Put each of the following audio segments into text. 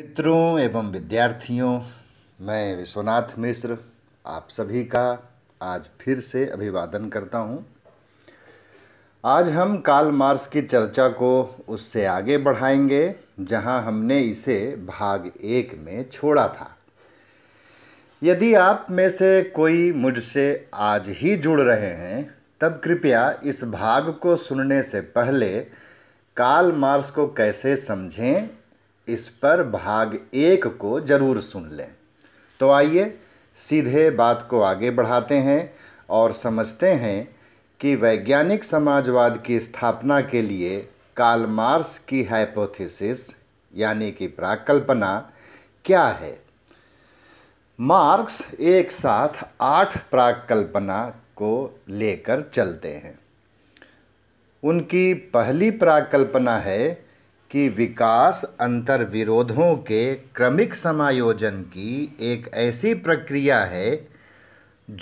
मित्रों एवं विद्यार्थियों मैं विश्वनाथ मिश्र आप सभी का आज फिर से अभिवादन करता हूँ आज हम काल मार्स की चर्चा को उससे आगे बढ़ाएंगे जहाँ हमने इसे भाग एक में छोड़ा था यदि आप में से कोई मुझसे आज ही जुड़ रहे हैं तब कृपया इस भाग को सुनने से पहले काल मार्स को कैसे समझें इस पर भाग एक को ज़रूर सुन लें तो आइए सीधे बात को आगे बढ़ाते हैं और समझते हैं कि वैज्ञानिक समाजवाद की स्थापना के लिए काल मार्स की हाइपोथेसिस यानी कि प्राकल्पना क्या है मार्क्स एक साथ आठ प्राकल्पना को लेकर चलते हैं उनकी पहली प्राकल्पना है कि विकास अंतर्विरोधों के क्रमिक समायोजन की एक ऐसी प्रक्रिया है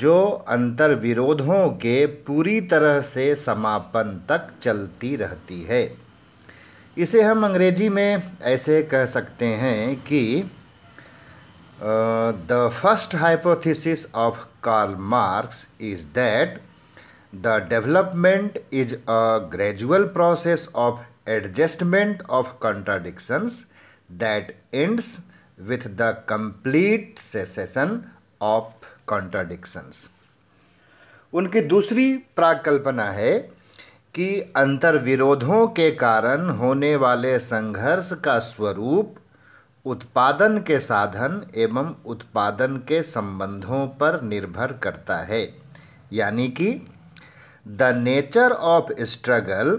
जो अंतर्विरोधों के पूरी तरह से समापन तक चलती रहती है इसे हम अंग्रेजी में ऐसे कह सकते हैं कि the first hypothesis of Karl Marx is that the development is a gradual process of adjustment of contradictions that ends with the complete cessation of contradictions. उनकी दूसरी प्राकल्पना है कि अंतर्विरोधों के कारण होने वाले संघर्ष का स्वरूप उत्पादन के साधन एवं उत्पादन के संबंधों पर निर्भर करता है यानी कि the nature of struggle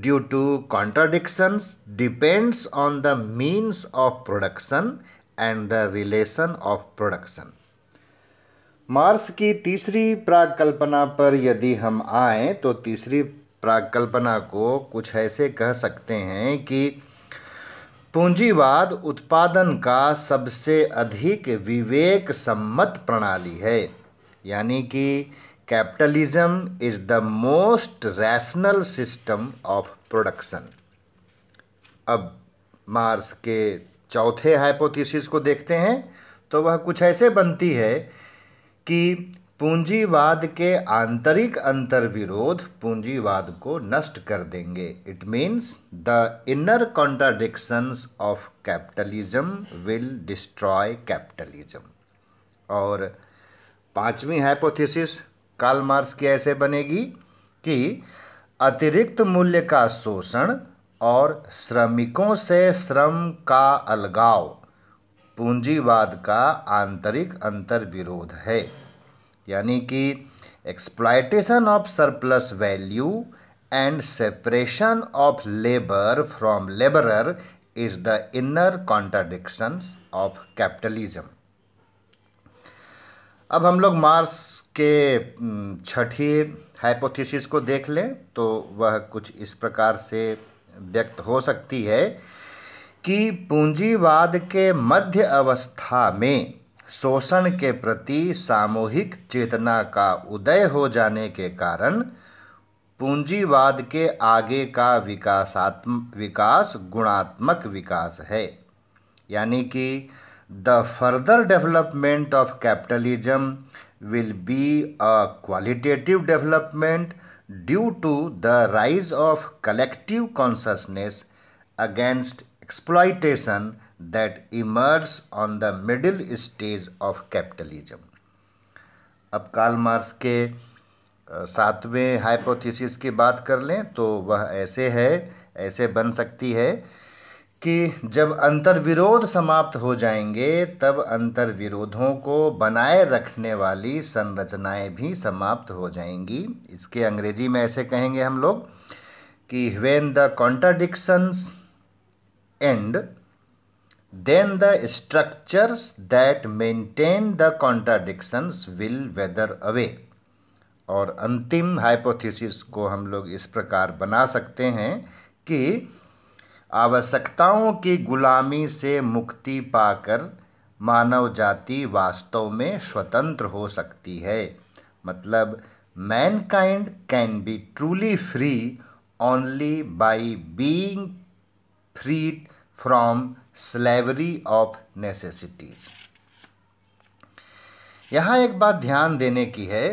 due to contradictions depends on the means of production and the relation of production. Marx की तीसरी प्राकल्पना पर यदि हम आए तो तीसरी प्राकल्पना को कुछ ऐसे कह सकते हैं कि पूंजीवाद उत्पादन का सबसे अधिक विवेक सम्मत प्रणाली है यानी कि capitalism is the most rational system of production अब मार्स के चौथे हाइपोथेसिस को देखते हैं तो वह कुछ ऐसे बनती है कि पूंजीवाद के आंतरिक अंतर्विरोध पूंजीवाद को नष्ट कर देंगे it means the inner contradictions of capitalism will destroy capitalism और पांचवी हाइपोथेसिस काल मार्स की ऐसे बनेगी कि अतिरिक्त मूल्य का शोषण और श्रमिकों से श्रम का अलगाव पूंजीवाद का आंतरिक अंतर विरोध है यानी कि exploitation of surplus value and separation of labour from labourer is the inner contradictions of capitalism अब हम लोग मार्स इसके छठी हाइपोथेसिस को देख लें तो वह कुछ इस प्रकार से व्यक्त हो सकती है कि पूंजीवाद के मध्य अवस्था में शोषण के प्रति सामूहिक चेतना का उदय हो जाने के कारण पूंजीवाद के आगे का विकासात्मक विकास गुणात्मक विकास है यानी कि the further development of capitalism will be a qualitative development due to the rise of collective consciousness against exploitation that emerges on the middle stage of capitalism. ab karl marx ke सातवें hypothesis की बात कर लें तो वह ऐसे है ऐसे बन सकती है कि जब अंतर्विरोध समाप्त हो जाएंगे तब विरोधों को बनाए रखने वाली संरचनाएं भी समाप्त हो जाएंगी इसके अंग्रेजी में ऐसे कहेंगे हम लोग कि when the contradictions and then the structures that maintain the contradictions will weather away और अंतिम हाइपोथेसिस को हम लोग इस प्रकार बना सकते हैं कि आवश्यकताओं की गुलामी से मुक्ति पाकर मानव जाति वास्तव में स्वतंत्र हो सकती है मतलब mankind can be truly free only by being freed from slavery of necessities यहाँ एक बात ध्यान देने की है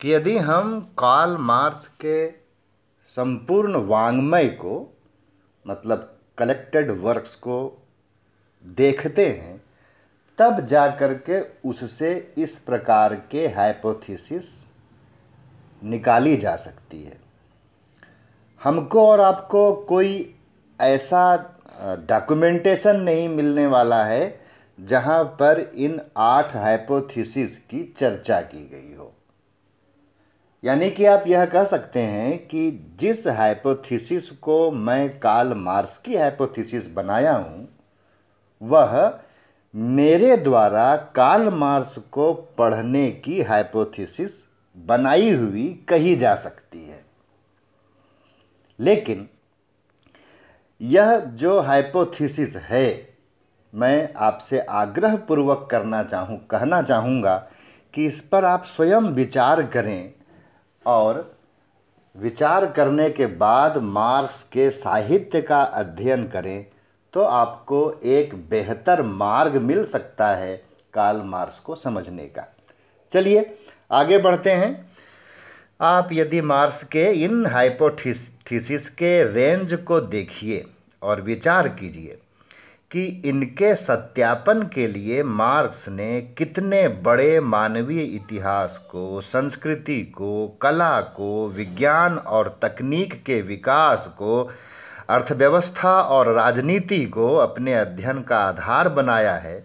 कि यदि हम कार्ल मार्क्स के संपूर्ण वांग्मय को मतलब कलेक्टेड वर्क्स को देखते हैं तब जा कर के उससे इस प्रकार के हाइपोथेसिस निकाली जा सकती है हमको और आपको कोई ऐसा डॉक्यूमेंटेशन नहीं मिलने वाला है जहाँ पर इन आठ हाइपोथेसिस की चर्चा की गई हो यानी कि आप यह कह सकते हैं कि जिस हाइपोथीसिस को मैं काल मार्स की हाइपोथीसिस बनाया हूँ वह मेरे द्वारा काल मार्स को पढ़ने की हाइपोथीसिस बनाई हुई कही जा सकती है लेकिन यह जो हाइपोथीसिस है मैं आपसे आग्रहपूर्वक करना चाहूँ कहना चाहूँगा कि इस पर आप स्वयं विचार करें और विचार करने के बाद मार्क्स के साहित्य का अध्ययन करें तो आपको एक बेहतर मार्ग मिल सकता है काल मार्क्स को समझने का चलिए आगे बढ़ते हैं आप यदि मार्क्स के इन हाइपोथीसिस के रेंज को देखिए और विचार कीजिए कि इनके सत्यापन के लिए मार्क्स ने कितने बड़े मानवीय इतिहास को संस्कृति को कला को विज्ञान और तकनीक के विकास को अर्थव्यवस्था और राजनीति को अपने अध्ययन का आधार बनाया है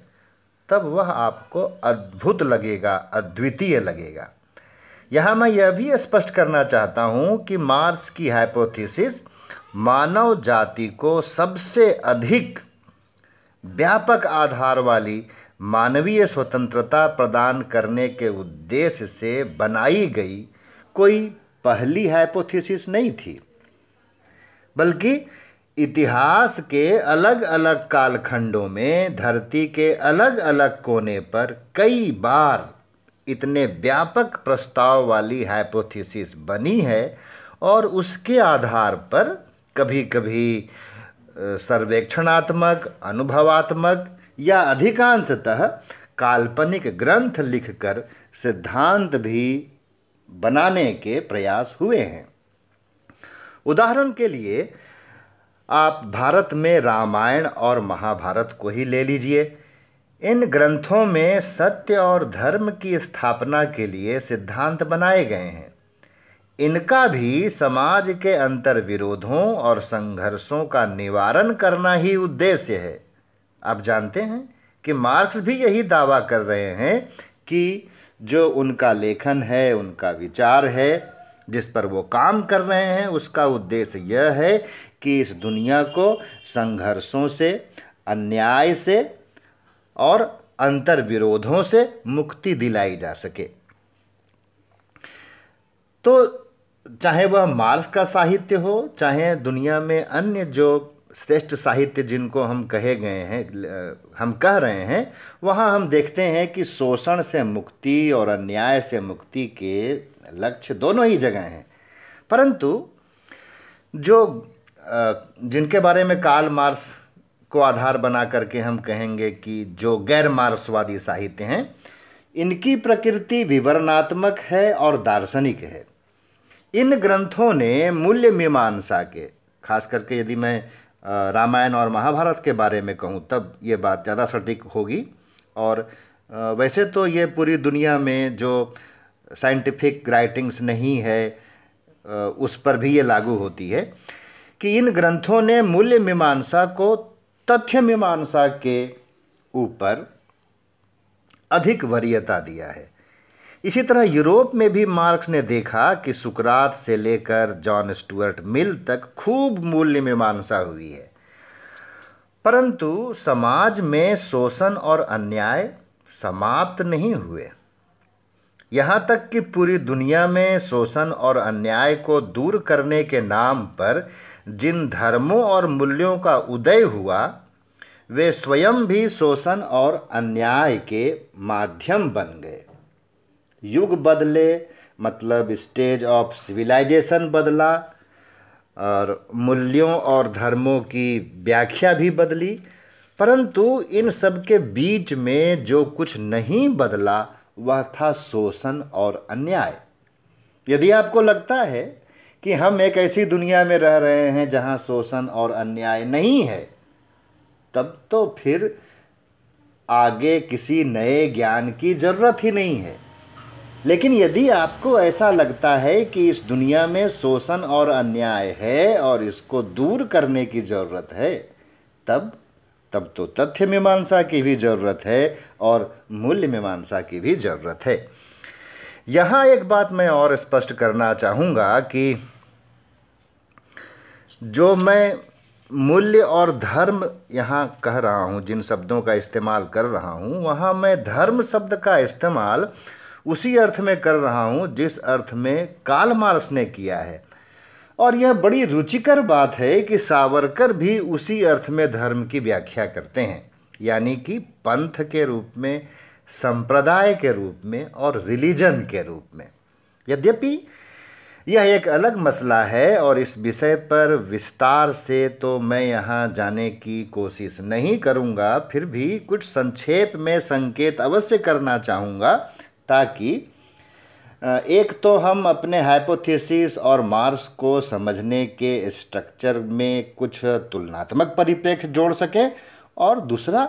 तब वह आपको अद्भुत लगेगा अद्वितीय लगेगा यहाँ मैं यह भी स्पष्ट करना चाहता हूँ कि मार्स की हाइपोथेसिस मानव जाति को सबसे अधिक व्यापक आधार वाली मानवीय स्वतंत्रता प्रदान करने के उद्देश्य से बनाई गई कोई पहली हाइपोथेसिस नहीं थी बल्कि इतिहास के अलग अलग कालखंडों में धरती के अलग अलग कोने पर कई बार इतने व्यापक प्रस्ताव वाली हाइपोथेसिस बनी है और उसके आधार पर कभी कभी सर्वेक्षणात्मक अनुभवात्मक या अधिकांशतः काल्पनिक ग्रंथ लिखकर सिद्धांत भी बनाने के प्रयास हुए हैं उदाहरण के लिए आप भारत में रामायण और महाभारत को ही ले लीजिए इन ग्रंथों में सत्य और धर्म की स्थापना के लिए सिद्धांत बनाए गए हैं इनका भी समाज के अंतर विरोधों और संघर्षों का निवारण करना ही उद्देश्य है आप जानते हैं कि मार्क्स भी यही दावा कर रहे हैं कि जो उनका लेखन है उनका विचार है जिस पर वो काम कर रहे हैं उसका उद्देश्य यह है कि इस दुनिया को संघर्षों से अन्याय से और अंतर विरोधों से मुक्ति दिलाई जा सके तो चाहे वह मार्स का साहित्य हो चाहे दुनिया में अन्य जो श्रेष्ठ साहित्य जिनको हम कहे गए हैं हम कह रहे हैं वहाँ हम देखते हैं कि शोषण से मुक्ति और अन्याय से मुक्ति के लक्ष्य दोनों ही जगह हैं परंतु जो जिनके बारे में काल मार्स को आधार बना करके हम कहेंगे कि जो गैर मार्क्सवादी साहित्य हैं इनकी प्रकृति विवरणात्मक है और दार्शनिक है इन ग्रंथों ने मूल्य मीमांसा के खास करके यदि मैं रामायण और महाभारत के बारे में कहूँ तब ये बात ज़्यादा सटीक होगी और वैसे तो ये पूरी दुनिया में जो साइंटिफिक राइटिंग्स नहीं है उस पर भी ये लागू होती है कि इन ग्रंथों ने मूल्य मीमांसा को तथ्य मीमांसा के ऊपर अधिक वरीयता दिया है इसी तरह यूरोप में भी मार्क्स ने देखा कि सुकरात से लेकर जॉन स्टुअर्ट मिल तक खूब मूल्य मीमांसा हुई है परंतु समाज में शोषण और अन्याय समाप्त नहीं हुए यहाँ तक कि पूरी दुनिया में शोषण और अन्याय को दूर करने के नाम पर जिन धर्मों और मूल्यों का उदय हुआ वे स्वयं भी शोषण और अन्याय के माध्यम बन गए युग बदले मतलब स्टेज ऑफ सिविलाइजेशन बदला और मूल्यों और धर्मों की व्याख्या भी बदली परंतु इन सब के बीच में जो कुछ नहीं बदला वह था शोषण और अन्याय यदि आपको लगता है कि हम एक ऐसी दुनिया में रह रहे हैं जहां शोषण और अन्याय नहीं है तब तो फिर आगे किसी नए ज्ञान की ज़रूरत ही नहीं है लेकिन यदि आपको ऐसा लगता है कि इस दुनिया में शोषण और अन्याय है और इसको दूर करने की ज़रूरत है तब तब तो तथ्य मीमांसा की भी ज़रूरत है और मूल्य मीमांसा की भी ज़रूरत है यहाँ एक बात मैं और स्पष्ट करना चाहूँगा कि जो मैं मूल्य और धर्म यहाँ कह रहा हूँ जिन शब्दों का इस्तेमाल कर रहा हूँ वहाँ मैं धर्म शब्द का इस्तेमाल उसी अर्थ में कर रहा हूँ जिस अर्थ में काल मार्स ने किया है और यह बड़ी रुचिकर बात है कि सावरकर भी उसी अर्थ में धर्म की व्याख्या करते हैं यानी कि पंथ के रूप में संप्रदाय के रूप में और रिलीजन के रूप में यद्यपि यह एक अलग मसला है और इस विषय पर विस्तार से तो मैं यहाँ जाने की कोशिश नहीं करूँगा फिर भी कुछ संक्षेप में संकेत अवश्य करना चाहूँगा ताकि एक तो हम अपने हाइपोथेसिस और मार्स को समझने के स्ट्रक्चर में कुछ तुलनात्मक परिप्रेक्ष्य जोड़ सकें और दूसरा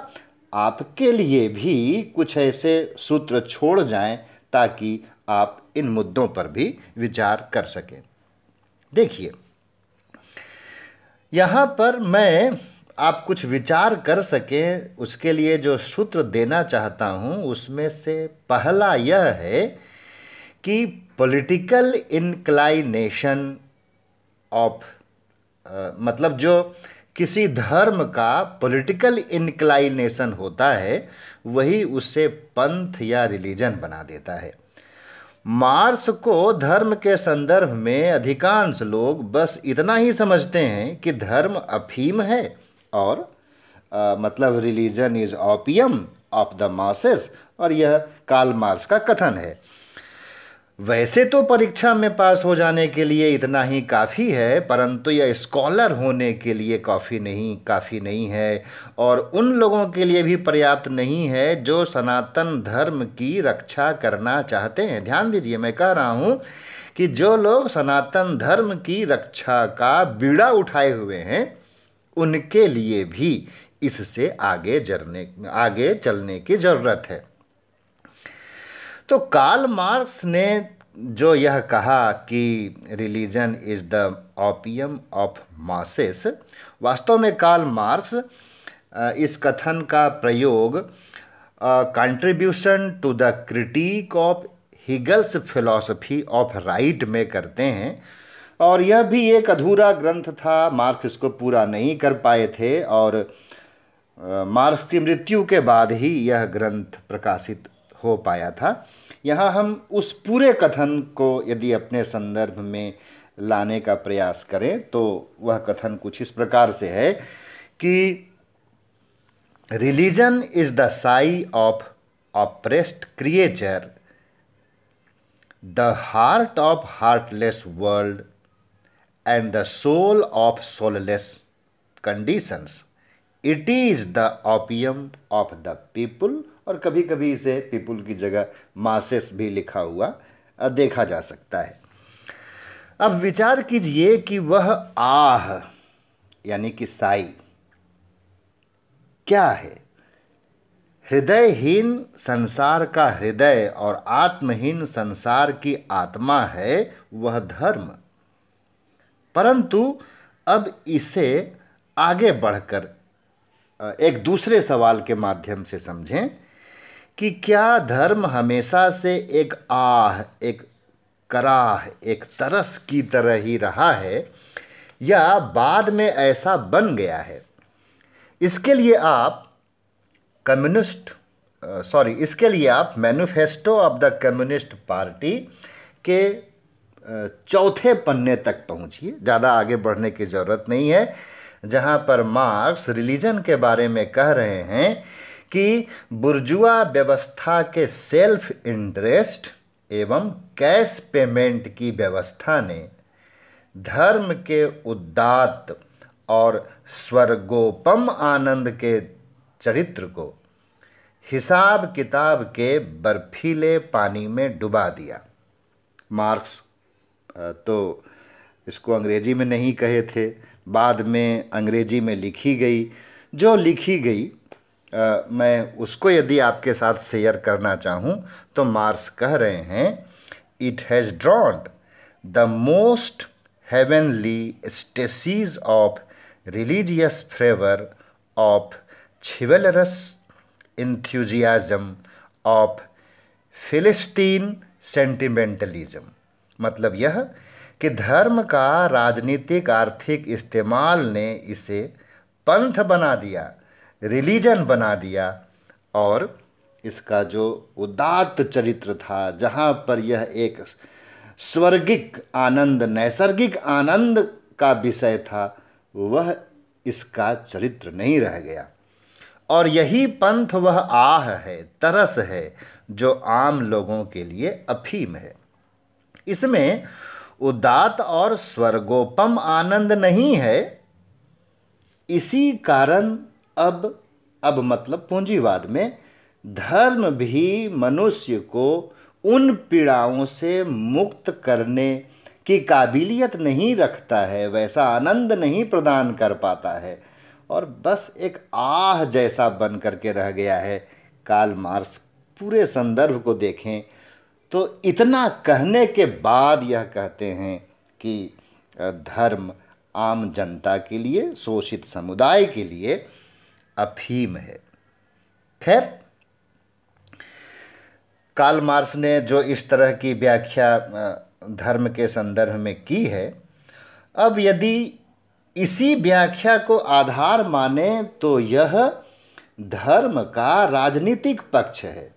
आपके लिए भी कुछ ऐसे सूत्र छोड़ जाएं ताकि आप इन मुद्दों पर भी विचार कर सकें देखिए यहाँ पर मैं आप कुछ विचार कर सकें उसके लिए जो सूत्र देना चाहता हूँ उसमें से पहला यह है कि पॉलिटिकल इनक्लाइनेशन ऑफ मतलब जो किसी धर्म का पॉलिटिकल इनक्लाइनेशन होता है वही उसे पंथ या रिलीजन बना देता है मार्स को धर्म के संदर्भ में अधिकांश लोग बस इतना ही समझते हैं कि धर्म अफीम है और आ, मतलब religion is opium of the masses और यह काल मार्स का कथन है वैसे तो परीक्षा में पास हो जाने के लिए इतना ही काफ़ी है परंतु यह स्कॉलर होने के लिए काफ़ी नहीं काफ़ी नहीं है और उन लोगों के लिए भी पर्याप्त नहीं है जो सनातन धर्म की रक्षा करना चाहते हैं ध्यान दीजिए मैं कह रहा हूँ कि जो लोग सनातन धर्म की रक्षा का बीड़ा उठाए हुए हैं उनके लिए भी इससे आगे जरने आगे चलने की ज़रूरत है तो कार्ल मार्क्स ने जो यह कहा कि religion is the opium of masses वास्तव में कार्ल मार्क्स इस कथन का प्रयोग contribution to the critique of Hegel's philosophy of right में करते हैं और यह भी एक अधूरा ग्रंथ था मार्क्स इसको पूरा नहीं कर पाए थे और मार्क्स की मृत्यु के बाद ही यह ग्रंथ प्रकाशित हो पाया था यहाँ हम उस पूरे कथन को यदि अपने संदर्भ में लाने का प्रयास करें तो वह कथन कुछ इस प्रकार से है कि religion is the sigh of oppressed creature the heart of heartless world and the soul of soulless conditions. It is the opium of the people और कभी कभी इसे पीपुल की जगह मासेस भी लिखा हुआ देखा जा सकता है अब विचार कीजिए कि वह आह यानी कि साई क्या है हृदयहीन संसार का हृदय और आत्महीन संसार की आत्मा है वह धर्म परंतु अब इसे आगे बढ़कर एक दूसरे सवाल के माध्यम से समझें कि क्या धर्म हमेशा से एक आह एक कराह एक तरस की तरह ही रहा है या बाद में ऐसा बन गया है इसके लिए आप कम्युनिस्ट सॉरी इसके लिए आप manifesto of the communist party के चौथे पन्ने तक पहुंचिए ज़्यादा आगे बढ़ने की ज़रूरत नहीं है जहां पर मार्क्स रिलीजन के बारे में कह रहे हैं कि बुर्जुआ व्यवस्था के सेल्फ इंटरेस्ट एवं कैश पेमेंट की व्यवस्था ने धर्म के उदात और स्वर्गोपम आनंद के चरित्र को हिसाब किताब के बर्फीले पानी में डुबा दिया मार्क्स तो इसको अंग्रेज़ी में नहीं कहे थे बाद में अंग्रेज़ी में लिखी गई जो लिखी गई आ, मैं उसको यदि आपके साथ शेयर करना चाहूँ तो मार्स कह रहे हैं it has drowned the most heavenly ecstasies of religious fervour of chivalrous enthusiasm of philistine sentimentalism मतलब यह कि धर्म का राजनीतिक आर्थिक इस्तेमाल ने इसे पंथ बना दिया रिलीजन बना दिया और इसका जो उदात्त चरित्र था जहाँ पर यह एक स्वर्गिक आनंद नैसर्गिक आनंद का विषय था वह इसका चरित्र नहीं रह गया और यही पंथ वह आह है तरस है जो आम लोगों के लिए अफीम है इसमें उदात और स्वर्गोपम आनंद नहीं है इसी कारण अब अब मतलब पूंजीवाद में धर्म भी मनुष्य को उन पीड़ाओं से मुक्त करने की काबिलियत नहीं रखता है वैसा आनंद नहीं प्रदान कर पाता है और बस एक आह जैसा बन करके रह गया है काल मार्स पूरे संदर्भ को देखें तो इतना कहने के बाद यह कहते हैं कि धर्म आम जनता के लिए शोषित समुदाय के लिए अफीम है खैर काल मार्स ने जो इस तरह की व्याख्या धर्म के संदर्भ में की है अब यदि इसी व्याख्या को आधार माने तो यह धर्म का राजनीतिक पक्ष है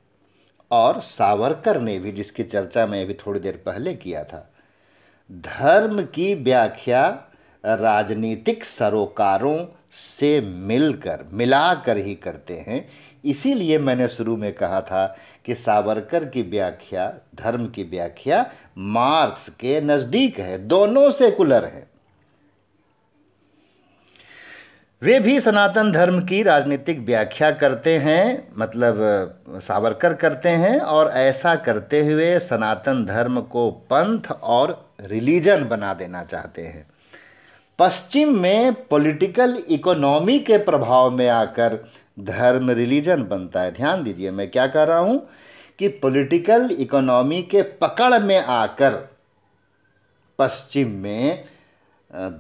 और सावरकर ने भी जिसकी चर्चा मैं अभी थोड़ी देर पहले किया था धर्म की व्याख्या राजनीतिक सरोकारों से मिलकर मिलाकर ही करते हैं इसीलिए मैंने शुरू में कहा था कि सावरकर की व्याख्या धर्म की व्याख्या मार्क्स के नज़दीक है दोनों सेकुलर हैं वे भी सनातन धर्म की राजनीतिक व्याख्या करते हैं मतलब सावरकर करते हैं और ऐसा करते हुए सनातन धर्म को पंथ और रिलीजन बना देना चाहते हैं पश्चिम में पॉलिटिकल इकोनॉमी के प्रभाव में आकर धर्म रिलीजन बनता है ध्यान दीजिए मैं क्या कह रहा हूँ कि पॉलिटिकल इकोनॉमी के पकड़ में आकर पश्चिम में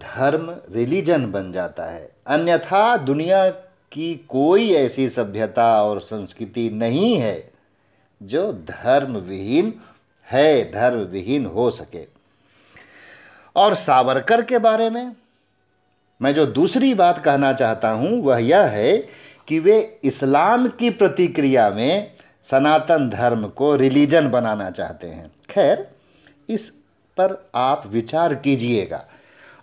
धर्म रिलीजन बन जाता है अन्यथा दुनिया की कोई ऐसी सभ्यता और संस्कृति नहीं है जो धर्म विहीन है धर्म विहीन हो सके और सावरकर के बारे में मैं जो दूसरी बात कहना चाहता हूँ वह यह है कि वे इस्लाम की प्रतिक्रिया में सनातन धर्म को रिलीजन बनाना चाहते हैं खैर इस पर आप विचार कीजिएगा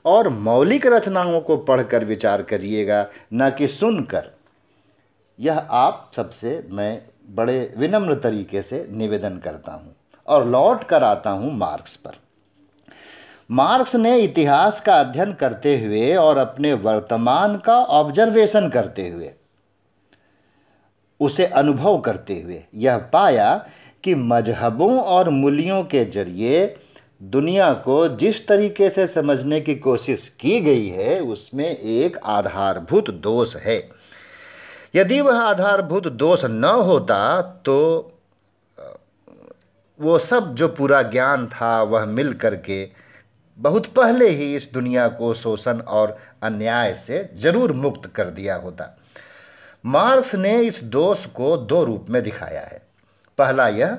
और मौलिक रचनाओं को पढ़कर विचार करिएगा न कि सुनकर यह आप सबसे मैं बड़े विनम्र तरीके से निवेदन करता हूँ और लौट कर आता हूँ मार्क्स पर मार्क्स ने इतिहास का अध्ययन करते हुए और अपने वर्तमान का ऑब्जर्वेशन करते हुए उसे अनुभव करते हुए यह पाया कि मजहबों और मूल्यों के जरिए दुनिया को जिस तरीके से समझने की कोशिश की गई है उसमें एक आधारभूत दोष है यदि वह आधारभूत दोष न होता तो वो सब जो पूरा ज्ञान था वह मिल करके बहुत पहले ही इस दुनिया को शोषण और अन्याय से जरूर मुक्त कर दिया होता मार्क्स ने इस दोष को दो रूप में दिखाया है पहला यह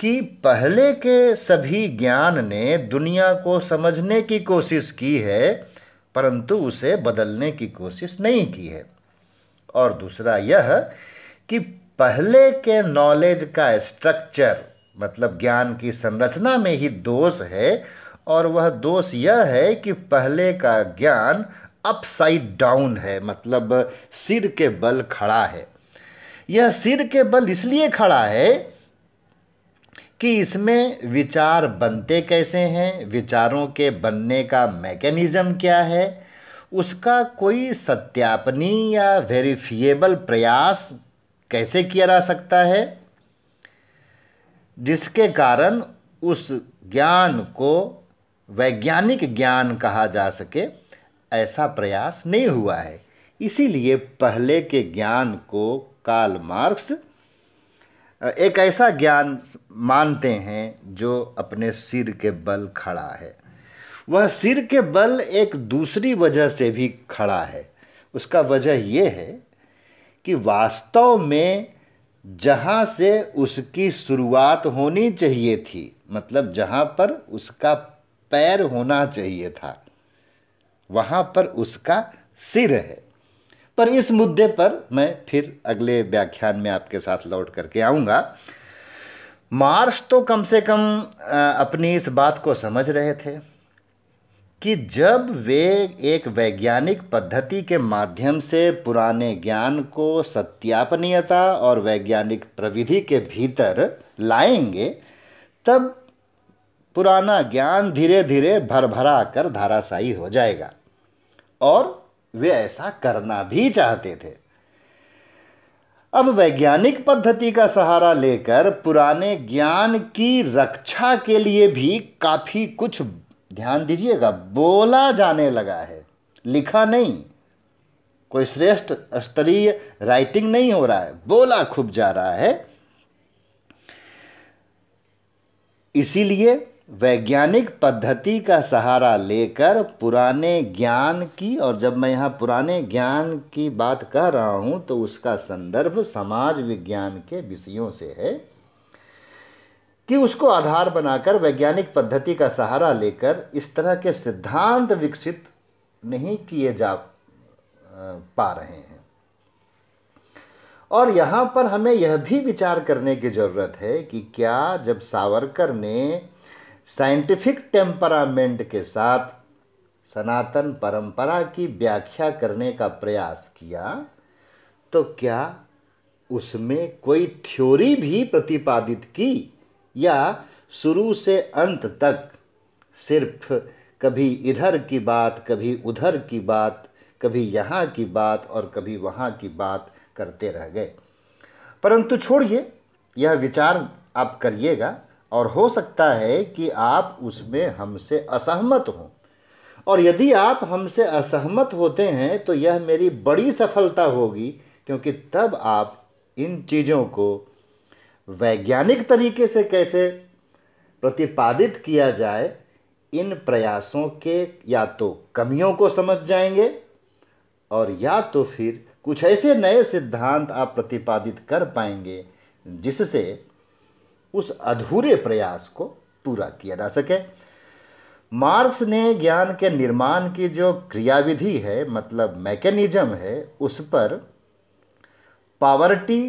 कि पहले के सभी ज्ञान ने दुनिया को समझने की कोशिश की है परंतु उसे बदलने की कोशिश नहीं की है और दूसरा यह कि पहले के नॉलेज का स्ट्रक्चर मतलब ज्ञान की संरचना में ही दोष है और वह दोष यह है कि पहले का ज्ञान अपसाइड डाउन है मतलब सिर के बल खड़ा है यह सिर के बल इसलिए खड़ा है कि इसमें विचार बनते कैसे हैं विचारों के बनने का मैकेनिज़्म क्या है उसका कोई सत्यापनी या वेरिफिएबल प्रयास कैसे किया जा सकता है जिसके कारण उस ज्ञान को वैज्ञानिक ज्ञान कहा जा सके ऐसा प्रयास नहीं हुआ है इसीलिए पहले के ज्ञान को काल मार्क्स एक ऐसा ज्ञान मानते हैं जो अपने सिर के बल खड़ा है वह सिर के बल एक दूसरी वजह से भी खड़ा है उसका वजह यह है कि वास्तव में जहाँ से उसकी शुरुआत होनी चाहिए थी मतलब जहाँ पर उसका पैर होना चाहिए था वहाँ पर उसका सिर है पर इस मुद्दे पर मैं फिर अगले व्याख्यान में आपके साथ लौट करके आऊँगा मार्स तो कम से कम अपनी इस बात को समझ रहे थे कि जब वे एक वैज्ञानिक पद्धति के माध्यम से पुराने ज्ञान को सत्यापनीयता और वैज्ञानिक प्रविधि के भीतर लाएंगे तब पुराना ज्ञान धीरे धीरे भरभरा कर धाराशायी हो जाएगा और वे ऐसा करना भी चाहते थे अब वैज्ञानिक पद्धति का सहारा लेकर पुराने ज्ञान की रक्षा के लिए भी काफ़ी कुछ ध्यान दीजिएगा बोला जाने लगा है लिखा नहीं कोई श्रेष्ठ स्तरीय राइटिंग नहीं हो रहा है बोला खूब जा रहा है इसीलिए वैज्ञानिक पद्धति का सहारा लेकर पुराने ज्ञान की और जब मैं यहाँ पुराने ज्ञान की बात कह रहा हूँ तो उसका संदर्भ समाज विज्ञान के विषयों से है कि उसको आधार बनाकर वैज्ञानिक पद्धति का सहारा लेकर इस तरह के सिद्धांत विकसित नहीं किए जा पा रहे हैं और यहाँ पर हमें यह भी विचार करने की ज़रूरत है कि क्या जब सावरकर ने साइंटिफिक टेम्परामेंट के साथ सनातन परंपरा की व्याख्या करने का प्रयास किया तो क्या उसमें कोई थ्योरी भी प्रतिपादित की या शुरू से अंत तक सिर्फ कभी इधर की बात कभी उधर की बात कभी यहाँ की बात और कभी वहाँ की बात करते रह गए परंतु छोड़िए यह विचार आप करिएगा और हो सकता है कि आप उसमें हमसे असहमत हों और यदि आप हमसे असहमत होते हैं तो यह मेरी बड़ी सफलता होगी क्योंकि तब आप इन चीज़ों को वैज्ञानिक तरीके से कैसे प्रतिपादित किया जाए इन प्रयासों के या तो कमियों को समझ जाएंगे और या तो फिर कुछ ऐसे नए सिद्धांत आप प्रतिपादित कर पाएंगे जिससे उस अधूरे प्रयास को पूरा किया जा सके मार्क्स ने ज्ञान के निर्माण की जो क्रियाविधि है मतलब मैकेनिज्म है उस पर पावर्टी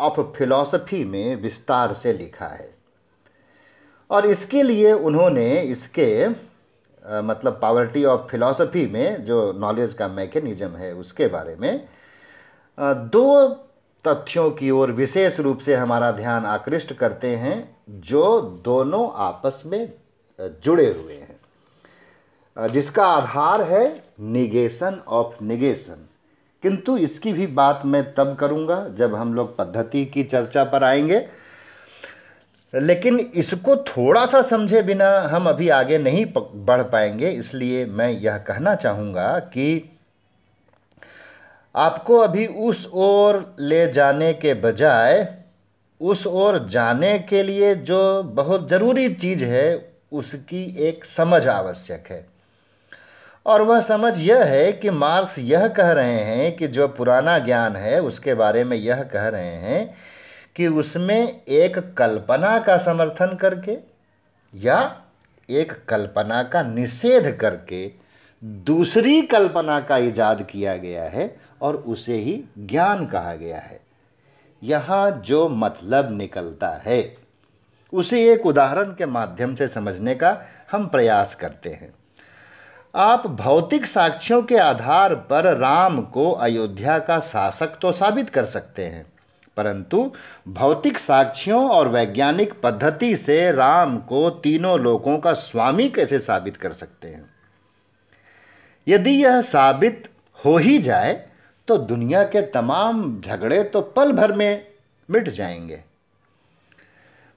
ऑफ फिलॉसफी में विस्तार से लिखा है और इसके लिए उन्होंने इसके मतलब पावर्टी ऑफ फिलॉसफी में जो नॉलेज का मैकेनिज्म है उसके बारे में दो तथ्यों की ओर विशेष रूप से हमारा ध्यान आकृष्ट करते हैं जो दोनों आपस में जुड़े हुए हैं जिसका आधार है निगेशन ऑफ निगेशन किंतु इसकी भी बात मैं तब करूँगा जब हम लोग पद्धति की चर्चा पर आएंगे लेकिन इसको थोड़ा सा समझे बिना हम अभी आगे नहीं बढ़ पाएंगे इसलिए मैं यह कहना चाहूँगा कि आपको अभी उस ओर ले जाने के बजाय उस ओर जाने के लिए जो बहुत ज़रूरी चीज़ है उसकी एक समझ आवश्यक है और वह समझ यह है कि मार्क्स यह कह रहे हैं कि जो पुराना ज्ञान है उसके बारे में यह कह रहे हैं कि उसमें एक कल्पना का समर्थन करके या एक कल्पना का निषेध करके दूसरी कल्पना का इजाद किया गया है और उसे ही ज्ञान कहा गया है यहाँ जो मतलब निकलता है उसे एक उदाहरण के माध्यम से समझने का हम प्रयास करते हैं आप भौतिक साक्ष्यों के आधार पर राम को अयोध्या का शासक तो साबित कर सकते हैं परंतु भौतिक साक्ष्यों और वैज्ञानिक पद्धति से राम को तीनों लोकों का स्वामी कैसे साबित कर सकते हैं यदि यह साबित हो ही जाए तो दुनिया के तमाम झगड़े तो पल भर में मिट जाएंगे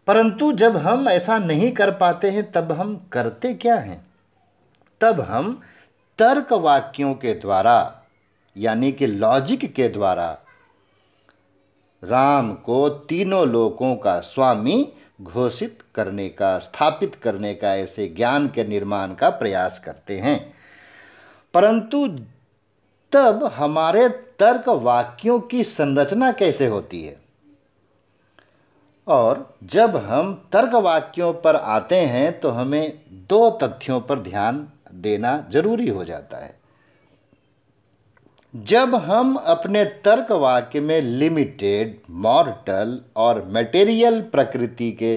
परंतु जब हम ऐसा नहीं कर पाते हैं तब हम करते क्या हैं तब हम तर्क वाक्यों के द्वारा यानी कि लॉजिक के द्वारा राम को तीनों लोकों का स्वामी घोषित करने का स्थापित करने का ऐसे ज्ञान के निर्माण का प्रयास करते हैं परंतु तब हमारे तर्क वाक्यों की संरचना कैसे होती है और जब हम तर्क वाक्यों पर आते हैं तो हमें दो तथ्यों पर ध्यान देना जरूरी हो जाता है जब हम अपने तर्क वाक्य में लिमिटेड मॉर्टल और मटेरियल प्रकृति के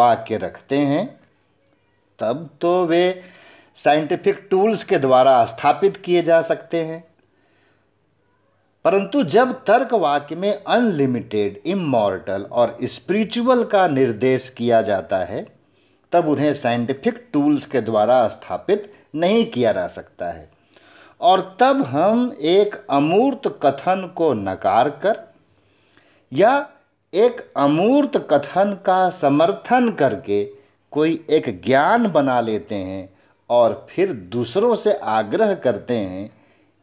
वाक्य रखते हैं तब तो वे साइंटिफिक टूल्स के द्वारा स्थापित किए जा सकते हैं परंतु जब तर्क वाक्य में अनलिमिटेड इमोर्टल और स्पिरिचुअल का निर्देश किया जाता है तब उन्हें साइंटिफिक टूल्स के द्वारा स्थापित नहीं किया जा सकता है और तब हम एक अमूर्त कथन को नकार कर या एक अमूर्त कथन का समर्थन करके कोई एक ज्ञान बना लेते हैं और फिर दूसरों से आग्रह करते हैं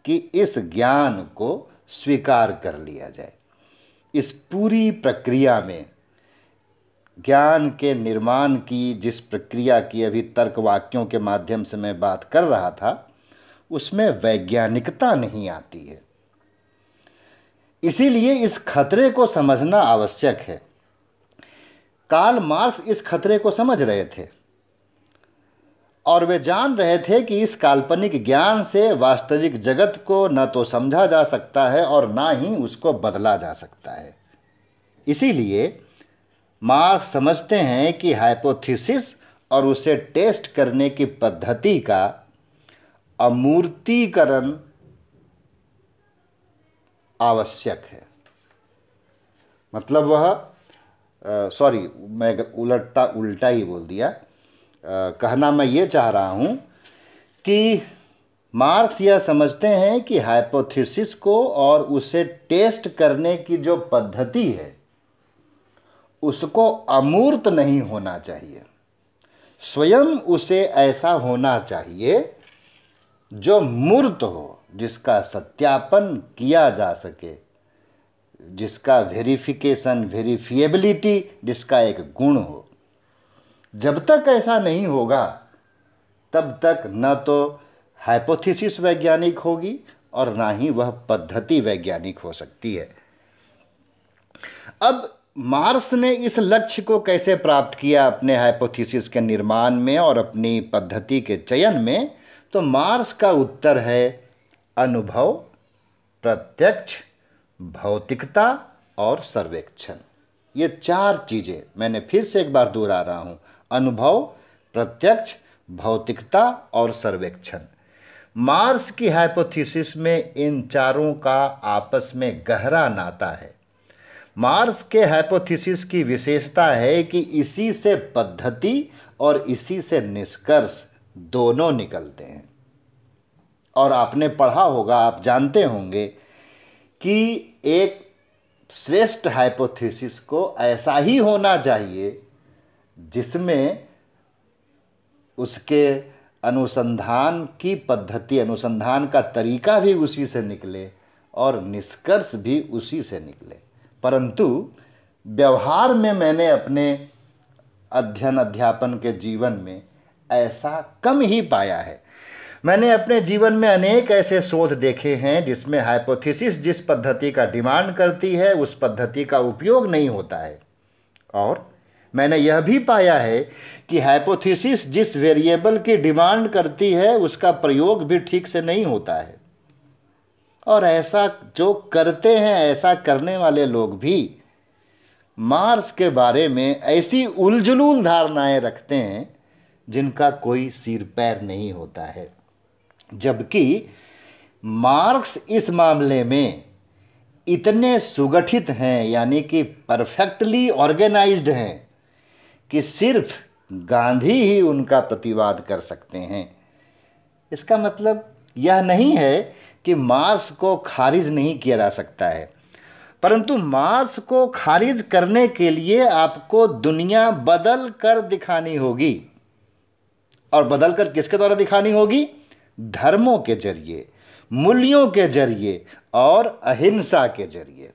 कि इस ज्ञान को स्वीकार कर लिया जाए इस पूरी प्रक्रिया में ज्ञान के निर्माण की जिस प्रक्रिया की अभी तर्क वाक्यों के माध्यम से मैं बात कर रहा था उसमें वैज्ञानिकता नहीं आती है इसीलिए इस खतरे को समझना आवश्यक है काल मार्क्स इस खतरे को समझ रहे थे और वे जान रहे थे कि इस काल्पनिक ज्ञान से वास्तविक जगत को न तो समझा जा सकता है और ना ही उसको बदला जा सकता है इसीलिए मार्क्स समझते हैं कि हाइपोथेसिस और उसे टेस्ट करने की पद्धति का अमूर्तीकरण आवश्यक है मतलब वह सॉरी मैं उलटता उल्टा ही बोल दिया कहना मैं ये चाह रहा हूँ कि मार्क्स यह समझते हैं कि हाइपोथेसिस को और उसे टेस्ट करने की जो पद्धति है उसको अमूर्त नहीं होना चाहिए स्वयं उसे ऐसा होना चाहिए जो मूर्त हो जिसका सत्यापन किया जा सके जिसका वेरिफिकेशन वेरिफिएबिलिटी जिसका एक गुण हो जब तक ऐसा नहीं होगा तब तक न तो हाइपोथेसिस वैज्ञानिक होगी और ना ही वह पद्धति वैज्ञानिक हो सकती है अब मार्स ने इस लक्ष्य को कैसे प्राप्त किया अपने हाइपोथेसिस के निर्माण में और अपनी पद्धति के चयन में तो मार्स का उत्तर है अनुभव प्रत्यक्ष भौतिकता और सर्वेक्षण ये चार चीज़ें मैंने फिर से एक बार दोहरा रहा हूँ अनुभव प्रत्यक्ष भौतिकता और सर्वेक्षण मार्स की हाइपोथीसिस में इन चारों का आपस में गहरा नाता है मार्स के हाइपोथेसिस की विशेषता है कि इसी से पद्धति और इसी से निष्कर्ष दोनों निकलते हैं और आपने पढ़ा होगा आप जानते होंगे कि एक श्रेष्ठ हाइपोथेसिस को ऐसा ही होना चाहिए जिसमें उसके अनुसंधान की पद्धति अनुसंधान का तरीका भी उसी से निकले और निष्कर्ष भी उसी से निकले परंतु व्यवहार में मैंने अपने अध्ययन अध्यापन के जीवन में ऐसा कम ही पाया है मैंने अपने जीवन में अनेक ऐसे शोध देखे हैं जिसमें हाइपोथेसिस जिस पद्धति का डिमांड करती है उस पद्धति का उपयोग नहीं होता है और मैंने यह भी पाया है कि हाइपोथीसिस जिस वेरिएबल की डिमांड करती है उसका प्रयोग भी ठीक से नहीं होता है और ऐसा जो करते हैं ऐसा करने वाले लोग भी मार्स के बारे में ऐसी उलझुलूल धारणाएं रखते हैं जिनका कोई सिर पैर नहीं होता है जबकि मार्क्स इस मामले में इतने सुगठित हैं यानी कि परफेक्टली ऑर्गेनाइज्ड हैं कि सिर्फ गांधी ही उनका प्रतिवाद कर सकते हैं इसका मतलब यह नहीं है कि मार्स को खारिज नहीं किया जा सकता है परंतु मार्स को खारिज करने के लिए आपको दुनिया बदल कर दिखानी होगी और बदल कर किसके द्वारा दिखानी होगी धर्मों के जरिए मूल्यों के जरिए और अहिंसा के जरिए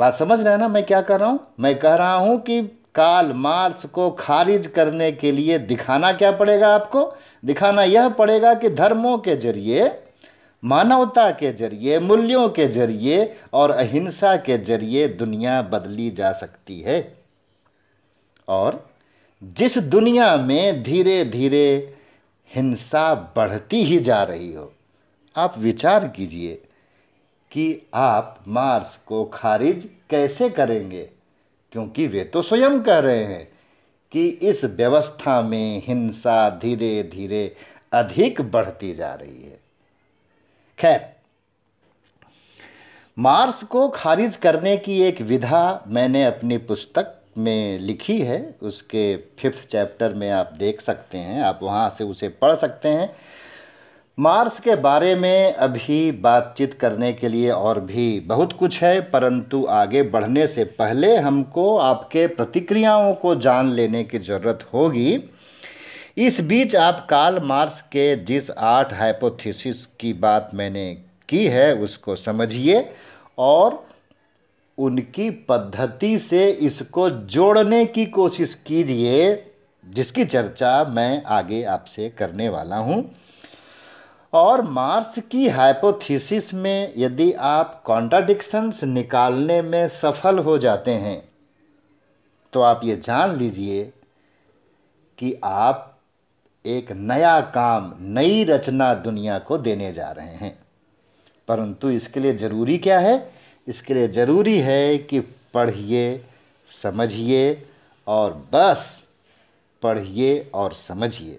बात समझ रहे हैं ना मैं क्या कर रहा हूँ मैं कह रहा हूँ कि काल मार्क्स को खारिज करने के लिए दिखाना क्या पड़ेगा आपको दिखाना यह पड़ेगा कि धर्मों के जरिए मानवता के जरिए मूल्यों के जरिए और अहिंसा के जरिए दुनिया बदली जा सकती है और जिस दुनिया में धीरे धीरे हिंसा बढ़ती ही जा रही हो आप विचार कीजिए कि आप मार्स को खारिज कैसे करेंगे क्योंकि वे तो स्वयं कह रहे हैं कि इस व्यवस्था में हिंसा धीरे धीरे अधिक बढ़ती जा रही है खैर मार्स को खारिज करने की एक विधा मैंने अपनी पुस्तक में लिखी है उसके फिफ्थ चैप्टर में आप देख सकते हैं आप वहाँ से उसे पढ़ सकते हैं मार्स के बारे में अभी बातचीत करने के लिए और भी बहुत कुछ है परंतु आगे बढ़ने से पहले हमको आपके प्रतिक्रियाओं को जान लेने की ज़रूरत होगी इस बीच आप काल मार्स के जिस आठ हाइपोथेसिस की बात मैंने की है उसको समझिए और उनकी पद्धति से इसको जोड़ने की कोशिश कीजिए जिसकी चर्चा मैं आगे आपसे करने वाला हूँ और मार्स की हाइपोथीसिस में यदि आप कॉन्ट्राडिक्शंस निकालने में सफल हो जाते हैं तो आप ये जान लीजिए कि आप एक नया काम नई रचना दुनिया को देने जा रहे हैं परंतु इसके लिए ज़रूरी क्या है इसके लिए ज़रूरी है कि पढ़िए समझिए और बस पढ़िए और समझिए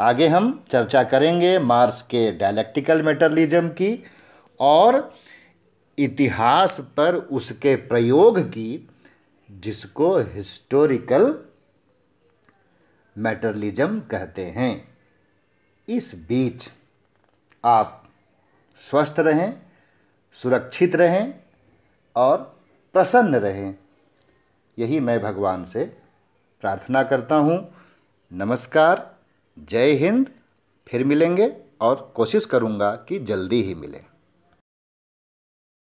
आगे हम चर्चा करेंगे मार्स के डायलैक्टिकल मेटरलिज्म की और इतिहास पर उसके प्रयोग की जिसको हिस्टोरिकल मेटरलिज्म कहते हैं इस बीच आप स्वस्थ रहें सुरक्षित रहें और प्रसन्न रहें यही मैं भगवान से प्रार्थना करता हूँ नमस्कार जय हिंद फिर मिलेंगे और कोशिश करूँगा कि जल्दी ही मिलें